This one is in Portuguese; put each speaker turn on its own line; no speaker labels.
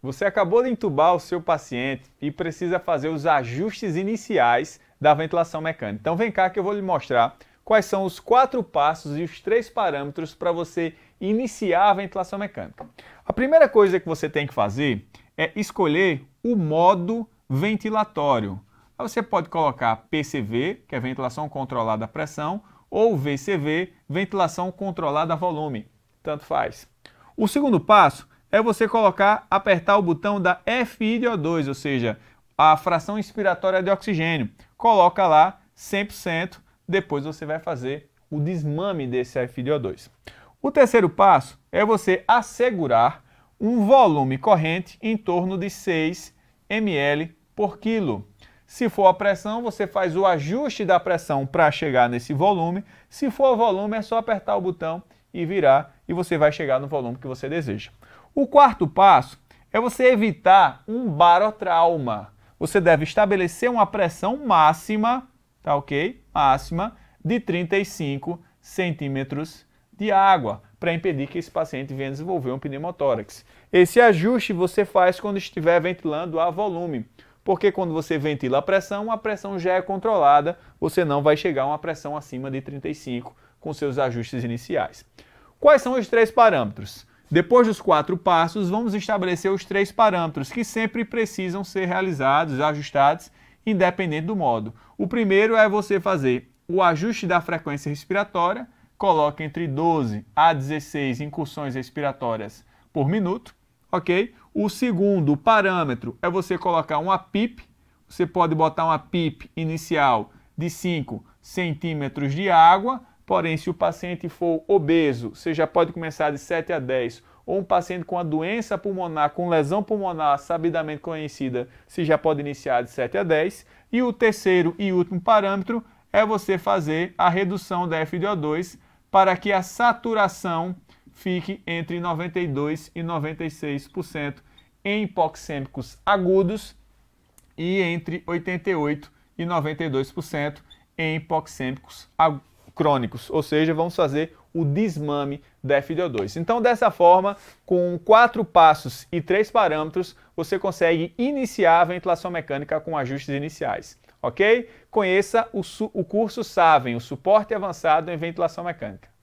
Você acabou de entubar o seu paciente e precisa fazer os ajustes iniciais da ventilação mecânica. Então vem cá que eu vou lhe mostrar quais são os quatro passos e os três parâmetros para você iniciar a ventilação mecânica. A primeira coisa que você tem que fazer é escolher o modo ventilatório. Você pode colocar PCV, que é ventilação controlada a pressão, ou VCV, ventilação controlada a volume, tanto faz. O segundo passo é você colocar, apertar o botão da fio 2 ou seja, a fração inspiratória de oxigênio. Coloca lá 100%, depois você vai fazer o desmame desse fio 2 O terceiro passo é você assegurar um volume corrente em torno de 6 ml por quilo. Se for a pressão, você faz o ajuste da pressão para chegar nesse volume. Se for o volume, é só apertar o botão e virar e você vai chegar no volume que você deseja. O quarto passo é você evitar um barotrauma. Você deve estabelecer uma pressão máxima, tá ok? Máxima de 35 centímetros de água para impedir que esse paciente venha desenvolver um pneumotórax. Esse ajuste você faz quando estiver ventilando a volume, porque quando você ventila a pressão, a pressão já é controlada, você não vai chegar a uma pressão acima de 35 com seus ajustes iniciais. Quais são os três parâmetros? Depois dos quatro passos, vamos estabelecer os três parâmetros que sempre precisam ser realizados, ajustados, independente do modo. O primeiro é você fazer o ajuste da frequência respiratória, coloque entre 12 a 16 incursões respiratórias por minuto, ok? O segundo parâmetro é você colocar uma PIP, você pode botar uma PIP inicial de 5 centímetros de água, Porém, se o paciente for obeso, você já pode começar de 7 a 10, ou um paciente com a doença pulmonar, com lesão pulmonar sabidamente conhecida, você já pode iniciar de 7 a 10. E o terceiro e último parâmetro é você fazer a redução da FDO2 para que a saturação fique entre 92% e 96% em hipoxêmicos agudos e entre 88% e 92% em hipoxêmicos agudos crônicos, ou seja, vamos fazer o desmame da fdo 2 Então, dessa forma, com quatro passos e três parâmetros, você consegue iniciar a ventilação mecânica com ajustes iniciais, ok? Conheça o, o curso SAVEN, o Suporte Avançado em Ventilação Mecânica.